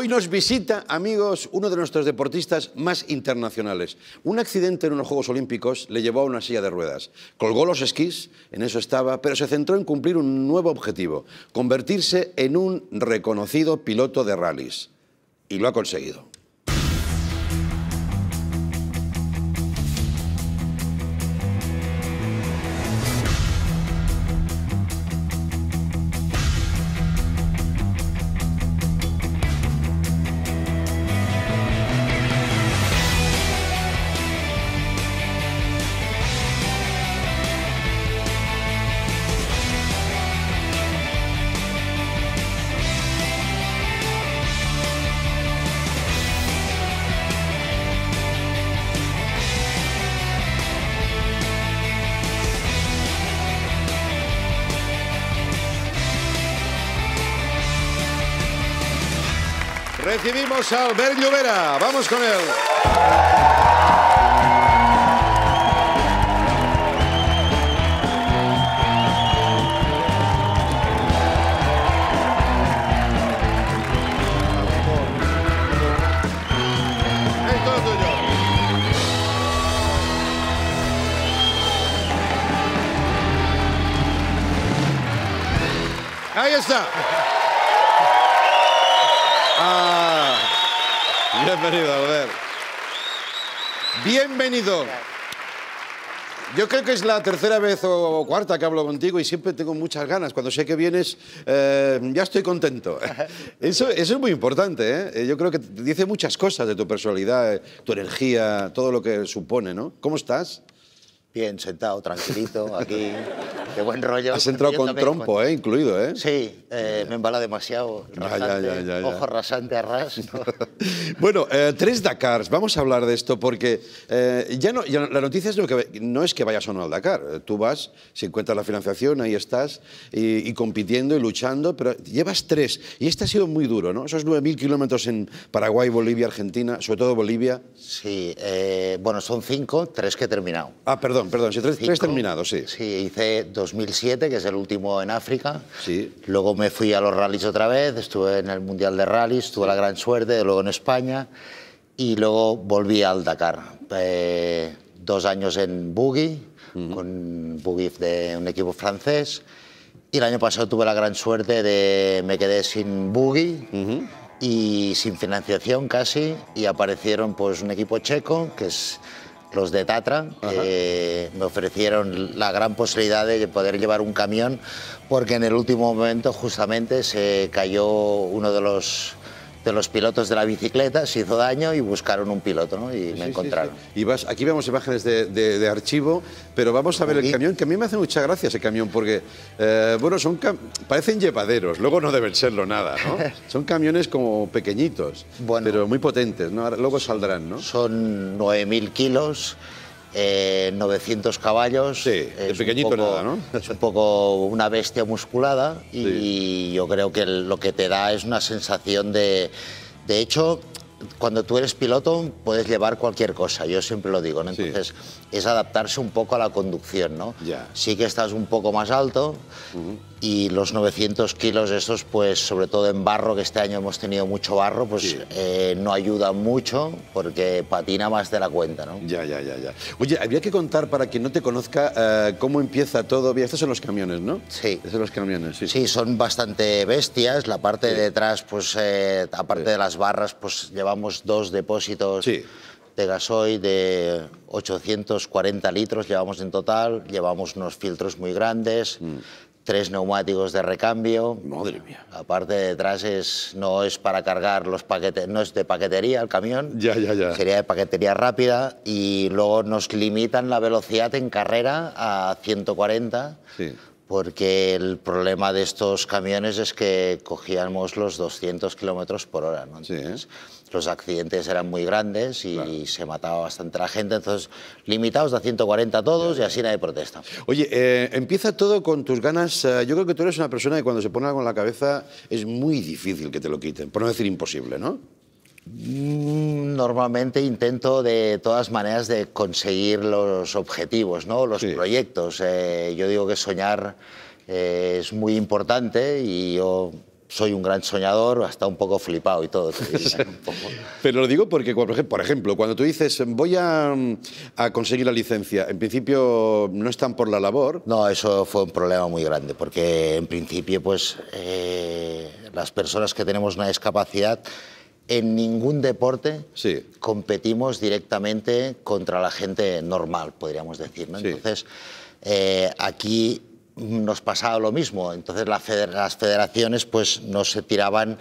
Hoy nos visita, amigos, uno de nuestros deportistas más internacionales. Un accidente en unos Juegos Olímpicos le llevó a una silla de ruedas. Colgó los esquís, en eso estaba, pero se centró en cumplir un nuevo objetivo, convertirse en un reconocido piloto de rallies. Y lo ha conseguido. recibimos a Albert Vera. Vamos con él. bienvenido. Yo creo que es la tercera vez o cuarta que hablo contigo y siempre tengo muchas ganas. Cuando sé que vienes, eh, ya estoy contento. Eso, es muy importante. ¿eh? Yo creo que dice muchas cosas de tu personalidad, tu energía, todo lo que supone, ¿no? ¿Cómo estás? Bien, sentado, tranquilito, aquí. ¡Qué buen rollo. Has entrado con trompo, eh, incluido, ¿eh? Sí, eh, me embala demasiado. ojo rasante a ras. bueno, eh, tres Dakars. Vamos a hablar de esto porque ya no, la noticia es no es que vayas o no al Dakar. Tú vas, se encuentras la financiación, ahí estás, y, compitiendo y luchando, pero llevas tres. Y este ha sido muy duro, ¿no? Esos 9.000 kilómetros en Paraguay, Bolivia, Argentina, sobre todo Bolivia. Sí, bueno, son cinco, tres que he terminado. Ah, perdón, perdón, tres terminados, sí. Sí, hice dos 2007, que es el último en África. Sí. Luego me fui a los rallies otra vez, estuve en el Mundial de Rallies, tuve la gran suerte, luego en España y luego volví al Dakar. Eh, dos años en Buggy, con Buggy de un equipo francés. Y el año pasado tuve la gran suerte de me quedé sin Buggy. y sin financiación casi y aparecieron pues un equipo checo que es los de Tatra, eh, me ofrecieron la gran posibilidad de poder llevar un camión porque en el último momento justamente se cayó uno de los de los pilotos de la bicicleta, se hizo daño y buscaron un piloto, Y me encontraron. Y vas, aquí vemos imágenes de, archivo, pero vamos a ver el camión, que a mí me hace mucha gracia ese camión, porque, eh, bueno, son parecen llevaderos, luego no deben serlo nada, ¿no? son camiones como pequeñitos, pero muy potentes, ¿no? luego saldrán, ¿no? Son 9.000 kilos. 900 eh, caballos. Sí, pequeñito ¿no? Es un poco una bestia musculada y yo creo que lo que te da es una sensación de... De hecho, cuando tú eres piloto puedes llevar cualquier cosa, yo siempre lo digo, ¿no? Entonces es adaptarse un poco a la conducción, ¿no? Ya. Sí que estás un poco más alto y los 900 kilos esos, pues sobre todo en barro, que este año hemos tenido mucho barro, pues eh, no ayuda mucho porque patina más de la cuenta, ¿no? Ya, ya, ya, ya. Oye, habría que contar para quien no te conozca eh, cómo empieza todo. Estos son los camiones, ¿no? Sí. Estos son los camiones, sí. Sí, son bastante bestias. La parte de atrás pues eh, aparte de las barras, pues llevamos dos depósitos. de gasoil de 840 litros llevamos en total, llevamos unos filtros muy grandes, mm tres neumáticos de recambio. Madre mía. Aparte es, no es para cargar los paquetes, no es de paquetería el camión. Ya, ya, ya. Sería de paquetería rápida y luego nos limitan la velocidad en carrera a 140. Sí porque el problema de estos camiones es que cogíamos los 200 kilómetros por hora. ¿no? Los accidentes eran muy grandes y se mataba bastante la gente, entonces limitados a 140 todos y así nadie protesta. Oye, eh, empieza todo con tus ganas. Eh, yo creo que tú eres una persona que cuando se pone algo en la cabeza es muy difícil que te lo quiten, por no decir imposible, ¿no? Mm, normalmente intento de todas maneras de conseguir los objetivos, ¿no? los proyectos. Eh, yo digo que soñar eh, es muy importante y yo soy un gran soñador, hasta un poco flipado y todo. Pero lo digo porque, por ejemplo, cuando tú dices voy a, conseguir la licencia, en principio no están por la labor. No, eso fue un problema muy grande, porque en principio, pues eh, las personas que tenemos una discapacidad en ningún deporte competimos directamente contra la gente normal, podríamos decir. Entonces, eh, aquí nos pasaba lo mismo. Entonces, las federaciones pues, no se tiraban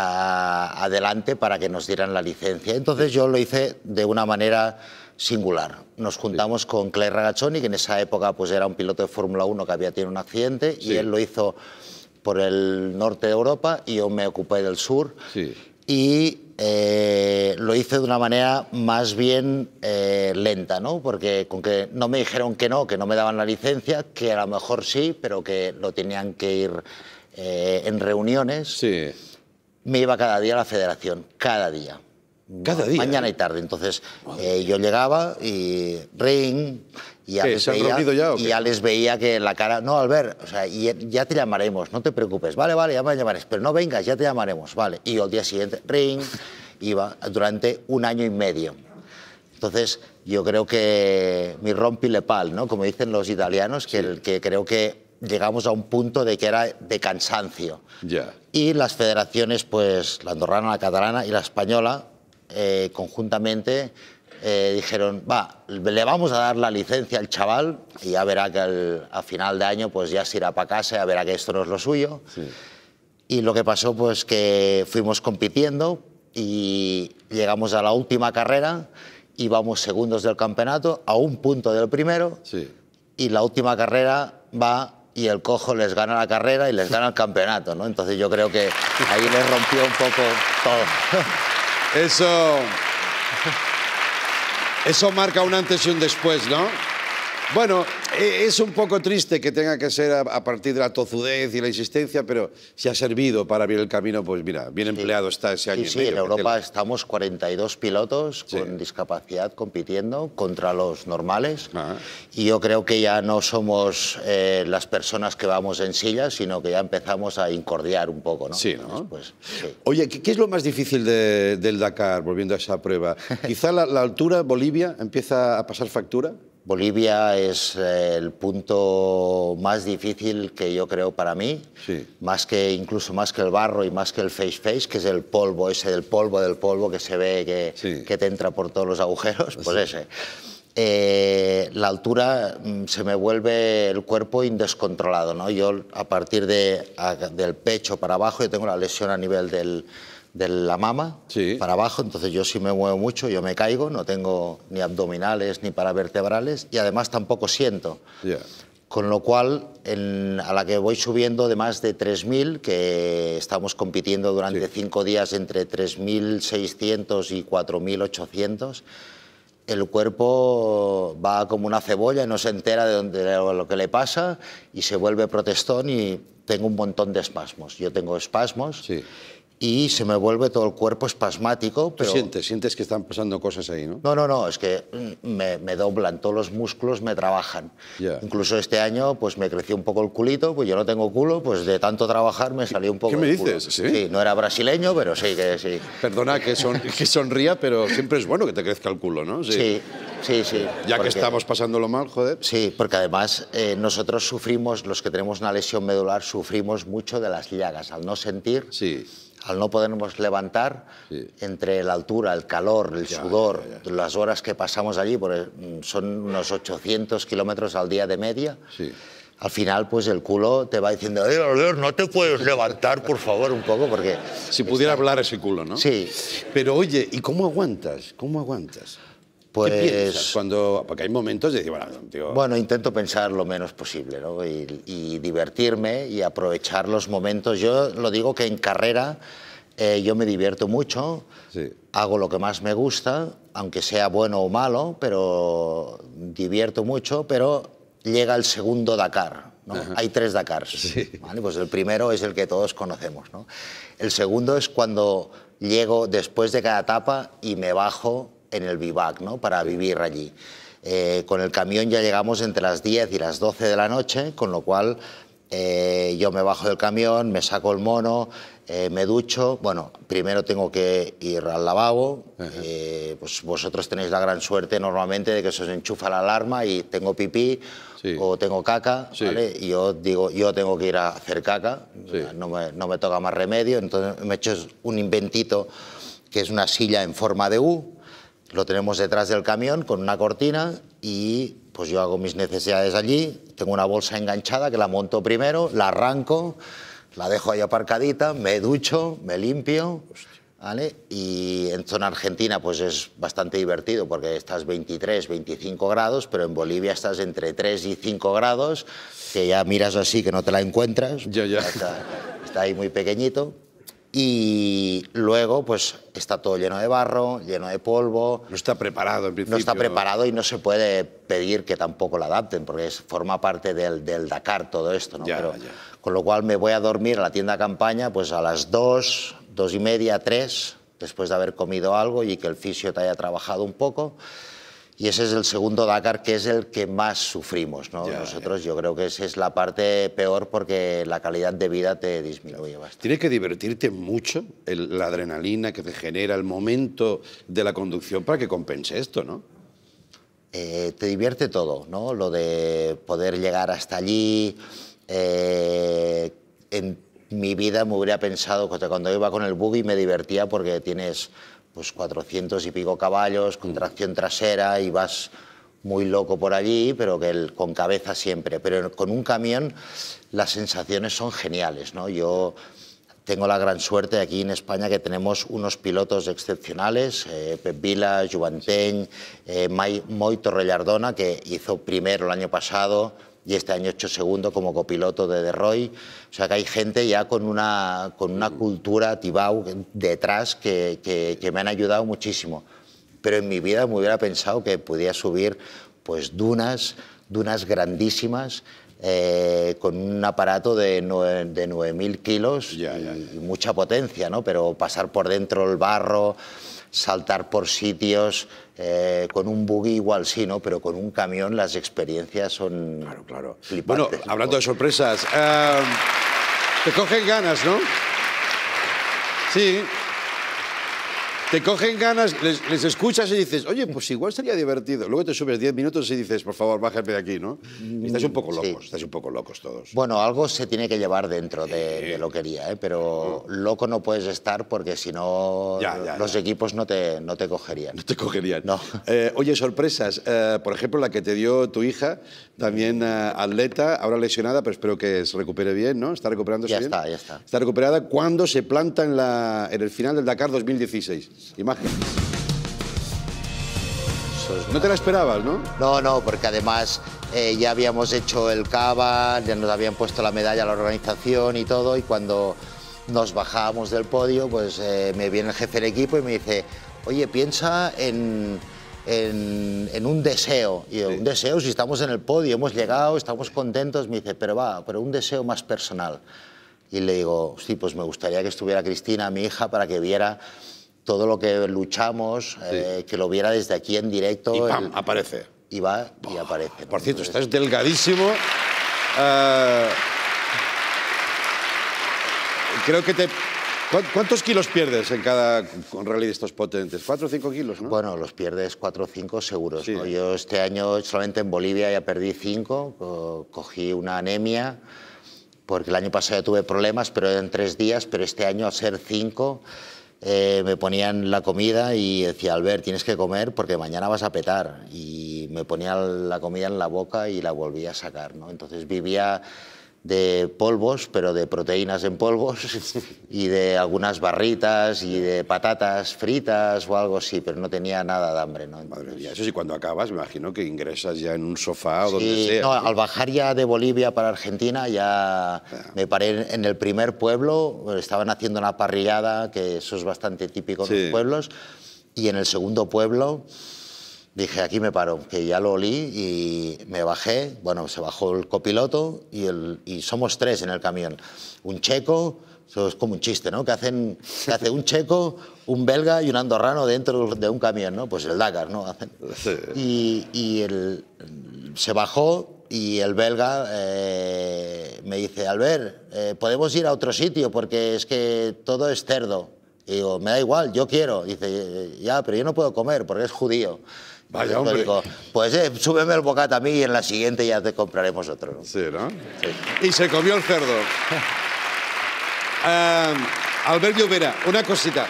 adelante para que nos dieran la licencia. Entonces, yo lo hice de una manera singular. Nos juntamos con Claire Ragazzoni, que en esa época pues, era un piloto de Fórmula 1 que había tenido un accidente, y él lo hizo por el norte de Europa y yo me ocupé del sur. Sí y eh, lo hice de una manera más bien eh, lenta, ¿no? porque con que no me dijeron que no, que no me daban la licencia, que a lo mejor sí, pero que lo tenían que ir eh, en reuniones, sí. me iba cada día a la federación, cada día. Cada día. Mañana y tarde. Entonces yo llegaba y ring y ya, les ¿Se veía, ya, y veía que la cara, no, Albert, o sea, ya te llamaremos, no te preocupes, vale, vale, ya me llamarás, pero no vengas, ya te llamaremos, vale. Y al día siguiente, ring, iba durante un año y medio. Entonces, yo creo que mi rompi le pal, ¿no? Como dicen los italianos, que, que creo que llegamos a un punto de que era de cansancio. Y las federaciones, pues la andorrana, la catalana y la española, eh, conjuntamente eh, dijeron, va, le vamos a dar la licencia al chaval y ya verá que al, final de año pues ya se irá para casa, ya verá que esto no es lo suyo. Y lo que pasó pues que fuimos compitiendo y llegamos a la última carrera, y vamos segundos del campeonato, a un punto del primero, y la última carrera va y el cojo les gana la carrera y les gana el campeonato, ¿no? Entonces yo creo que ahí les rompió un poco todo. Eso... Eso marca un antes y un después, ¿no? Bueno, e, es un poco triste que tenga que ser a partir de la tozudez y la insistencia, pero si ha servido para abrir el camino, pues mira, bien empleado está ese año. Sí, sí en Europa estamos 42 pilotos con discapacidad compitiendo contra los normales ah. y yo creo que ya no somos eh, las personas que vamos en silla, sino que ya empezamos a incordiar un poco, ¿no? Sí, ¿no? Pues, Oye, ¿qué es lo más difícil del Dakar, volviendo a esa prueba? Quizá la altura, Bolivia, empieza a pasar factura. Bolivia es eh, el punto más difícil que yo creo para mí, más que incluso más que el barro y más que el face face, que es el polvo, ese del polvo del polvo que se ve que, te entra por todos los agujeros, pues ese. Eh, la altura mm, se me vuelve el cuerpo indescontrolado, ¿no? Yo a partir de, del pecho para abajo yo tengo la lesión a nivel del, de la mama para abajo, entonces yo sí me muevo mucho, yo me caigo, no tengo ni abdominales ni paravertebrales y además tampoco siento. Con lo cual, a la que voy subiendo de más de 3.000, que estamos compitiendo durante cinco días entre 3.600 y 4.800, el cuerpo va como una cebolla y no se entera de, lo que le pasa y se vuelve protestón y tengo un montón de espasmos. Yo tengo espasmos y se me vuelve todo el cuerpo espasmático. Pero... sientes, sientes que están pasando cosas ahí, ¿no? No, no, no, es que mm, me, doblan, todos los músculos me trabajan. Incluso este año pues me creció un poco el culito, pues yo no tengo culo, pues de tanto trabajar me salió un poco ¿Qué me dices? ¿Sí? no era brasileño, pero sí que sí. Perdona que, son, que sonría, pero siempre es bueno que te crezca el culo, ¿no? Sí, sí, sí. ya que estamos pasándolo mal, joder. Sí, porque además eh, nosotros sufrimos, los que tenemos una lesión medular, sufrimos mucho de las llagas, al no sentir... Sí al no podernos levantar, entre la altura, el calor, el sudor, las horas que pasamos allí, porque son unos 800 kilómetros al día de media, al final pues el culo te va diciendo, no te puedes levantar, por favor, un poco, porque... Si pudiera hablar ese culo, ¿no? Sí. Pero oye, ¿y cómo aguantas? ¿Cómo aguantas? Pues, cuando, porque hay momentos de decir, bueno, intento pensar lo menos posible ¿no? y, divertirme y aprovechar los momentos. Yo lo digo que en carrera eh, yo me divierto mucho, hago lo que más me gusta, aunque sea bueno o malo, pero divierto mucho, pero llega el segundo Dakar. ¿no? Hay tres Dakars. Sí. ¿vale? Pues el primero es el que todos conocemos. ¿no? El segundo es cuando llego después de cada etapa y me bajo en el vivac, ¿no? Para vivir allí. Eh, con el camión ya llegamos entre las 10 y las 12 de la noche, con lo cual eh, yo me bajo del camión, me saco el mono, eh, me ducho. Bueno, primero tengo que ir al lavabo. pues vosotros tenéis la gran suerte normalmente de que se os enchufa la alarma y tengo pipí o tengo caca. ¿vale? Y yo digo, yo tengo que ir a hacer caca, no, me, no me toca más remedio. Entonces me he hecho un inventito que es una silla en forma de U, lo tenemos detrás del camión con una cortina y pues yo hago mis necesidades allí, tengo una bolsa enganchada que la monto primero, la arranco, la dejo ahí aparcadita, me ducho, me limpio. ¿vale? Y en zona argentina pues es bastante divertido porque estás 23, 25 grados, pero en Bolivia estás entre 3 y 5 grados, que ya miras así que no te la encuentras. Yo, está ahí muy pequeñito. Y luego, pues está todo lleno de barro, lleno de polvo. No está preparado, en principio. No está preparado y no se puede pedir que tampoco lo adapten, porque es, forma parte del, Dakar todo esto. Con lo cual me voy a dormir a la tienda campaña pues a las dos, dos y media, tres, después de haber comido algo y que el fisio te haya trabajado un poco y ese es el segundo Dakar que es el que más sufrimos. ¿no? Nosotros yo creo que esa es la parte peor porque la calidad de vida te disminuye bastante. Tienes que divertirte mucho la adrenalina que te genera el momento de la conducción para que compense esto, ¿no? Eh, te divierte todo, ¿no? Lo de poder llegar hasta allí. Eh, en mi vida me hubiera pensado, cuando iba con el buggy me divertía porque tienes pues 400 y pico caballos, con mm. tracción trasera y vas muy loco por allí, pero que el, con cabeza siempre. Pero con un camión las sensaciones son geniales, ¿no? Yo tengo la gran suerte aquí en España que tenemos unos pilotos excepcionales, eh, Pep Vila, Juvanteny, eh, Moy Torrellardona, que hizo primero el año pasado, y este año he hecho segundo como copiloto de The Roy. O sea que hay gente ya con una, con una cultura Tibau detrás que, me han ayudado muchísimo. Pero en mi vida me hubiera pensado que podía subir pues dunas, dunas grandísimas, eh, con un aparato de 9.000 kilos ya, y mucha potencia, ¿no? Pero pasar por dentro el barro, saltar por sitios, eh, con un buggy igual sí, ¿no? Pero con un camión las experiencias son claro, claro. Bueno, hablando de sorpresas, eh, te cogen ganas, ¿no? Sí, te cogen ganas, les, escuchas y dices, oye, pues igual sería divertido. Luego te subes 10 minutos y dices, por favor, bájate de aquí, ¿no? Mm, estás un poco locos, estás un poco locos todos. Bueno, algo se tiene que llevar dentro de, loquería, ¿eh? pero mm. loco no puedes estar porque si no los equipos no te, no te cogerían. No te cogerían. No. Eh, oye, sorpresas. Eh, por ejemplo, la que te dio tu hija, también eh, atleta, ahora lesionada, pero espero que se recupere bien, ¿no? ¿Está recuperándose bien? Ya está, ya está. Está recuperada. cuando se planta en, la, en el final del Dakar 2016? Imágenes. No te la esperabas, ¿no? No, no, porque además eh, ya habíamos hecho el cava, ya nos habían puesto la medalla a la organización y todo, y cuando nos bajábamos del podio, pues eh, me viene el jefe del equipo y me dice, oye, piensa en, un deseo. Y un deseo, si estamos en el podio, hemos llegado, estamos contentos, me dice, pero va, pero un deseo más personal. Y le digo, sí, pues me gustaría que estuviera Cristina, mi hija, para que viera todo lo que luchamos, eh, que lo viera desde aquí en directo. Y aparece. Y va y aparece. Por cierto, estás delgadísimo. Eh, creo que te... ¿Cuántos kilos pierdes en cada rally de estos potentes? ¿Cuatro o cinco kilos? Bueno, los pierdes cuatro o cinco seguros. Yo este año solamente en Bolivia ya perdí cinco, cogí una anemia, porque el año pasado tuve problemas, pero en tres días, pero este año a ser cinco... Eh, me ponían la comida y decía, Albert, tienes que comer porque mañana vas a petar. Y me ponía la comida en la boca y la volvía a sacar. ¿no? Entonces vivía de polvos, pero de proteínas en polvos y de algunas barritas y de patatas fritas o algo así, pero no tenía nada de hambre. ¿no? Madre mía, eso sí, cuando acabas, me imagino que ingresas ya en un sofá o donde sea. No, al bajar ya de Bolivia para Argentina, ya ah. me paré en el primer pueblo, estaban haciendo una parrillada, que eso es bastante típico de los pueblos, y en el segundo pueblo dije, aquí me paro, que ya lo olí y me bajé, bueno, se bajó el copiloto y, el, y somos tres en el camión. Un checo, eso es como un chiste, ¿no? Que, hacen, hace un checo, un belga y un andorrano dentro de un camión, ¿no? Pues el Dakar, ¿no? Hacen. Y, y el, se bajó y el belga eh, me dice, Albert, eh, podemos ir a otro sitio porque es que todo es cerdo. Y digo, me da igual, yo quiero. dice, ya, pero yo no puedo comer porque es judío. Vaya pues hombre. pues eh, súbeme el bocata a mí y en la siguiente ya te compraremos otro. Sí, ¿no? Y se comió el cerdo. alberto em, Albert una cosita.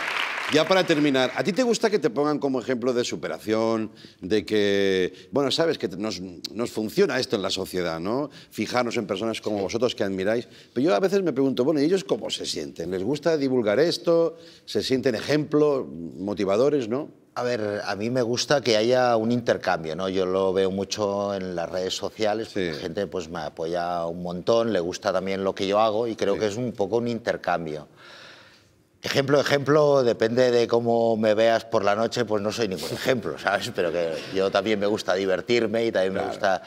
Ya para terminar, ¿a ti te gusta que te pongan como ejemplo de superación, de que, bueno, sabes que nos, nos funciona esto en la sociedad, ¿no? Fijarnos en personas como vosotros que admiráis. Pero yo a veces me pregunto, bueno, ¿y ellos cómo se sienten? ¿Les gusta divulgar esto? ¿Se sienten ejemplos, motivadores, no? A ver, a mí me gusta que haya un intercambio, ¿no? Yo lo veo mucho en las redes sociales, la gente pues me apoya un montón, le gusta también lo que yo hago y creo que es un poco un intercambio. Ejemplo, ejemplo, depende de cómo me veas por la noche, pues no soy ningún ejemplo, ¿sabes? Pero que yo también me gusta divertirme y también me gusta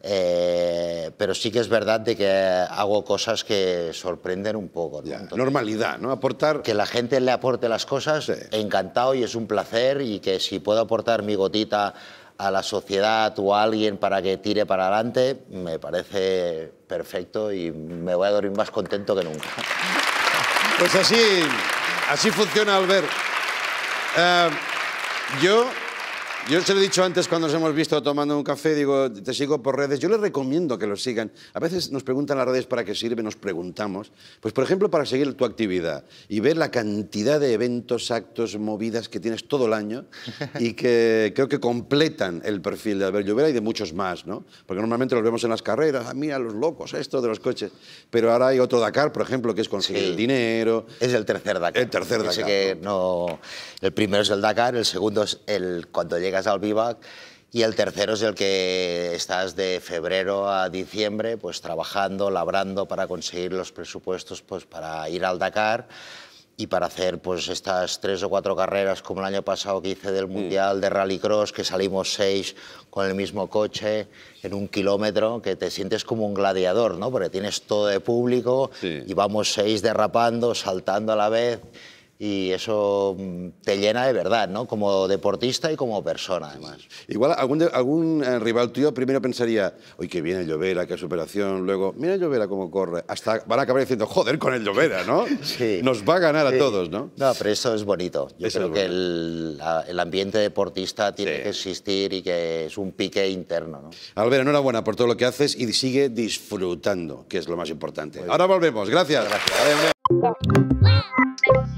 eh, pero sí que es verdad de que hago cosas que sorprenden un poco. normalidad, ¿no? Aportar... Que la gente le aporte las cosas, encantado y es un placer y que si puedo aportar mi gotita a la sociedad o a alguien para que tire para adelante, me parece perfecto y me voy a dormir más contento que nunca. Pues así, así funciona Albert. Eh, yo yo se lo he dicho antes cuando nos hemos visto tomando un café, digo, te sigo por redes. Yo les recomiendo que lo sigan. A veces nos preguntan las redes para qué sirve, nos preguntamos. Pues, por ejemplo, para seguir tu actividad y ver la cantidad de eventos, actos, movidas que tienes todo el año y que creo que completan el perfil de Albert Llobera y de muchos más, ¿no? Porque normalmente los vemos en las carreras, ah, mira, los locos, esto de los coches. Pero ahora hay otro Dakar, por ejemplo, que es conseguir el dinero. Es el tercer Dakar. El tercer Dakar. que no... El primero es el Dakar, el segundo es el cuando llegas al bivac y el tercero es el que estás de febrero a diciembre pues trabajando, labrando para conseguir los presupuestos pues para ir al Dakar y para hacer pues estas tres o cuatro carreras como el año pasado que hice del mm. Mundial de Rallycross, que salimos seis con el mismo coche en un kilómetro, que te sientes como un gladiador, ¿no? Porque tienes todo de público y vamos seis derrapando, saltando a la vez y eso mm, te llena de verdad, ¿no? Como deportista y como persona, además. Igual algún, eh, rival tuyo primero pensaría, uy, que viene Llovera, qué superación, luego, mira Llovera cómo corre, hasta van a acabar diciendo, joder con el Llovera, ¿no? sí. Nos va a ganar a todos, ¿no? No, pero eso es bonito. Yo creo que el, ambiente deportista tiene que existir y que es un pique interno, ¿no? Albert, enhorabuena por todo lo que haces y sigue disfrutando, que es lo más importante. Ahora volvemos, gracias. Gracias.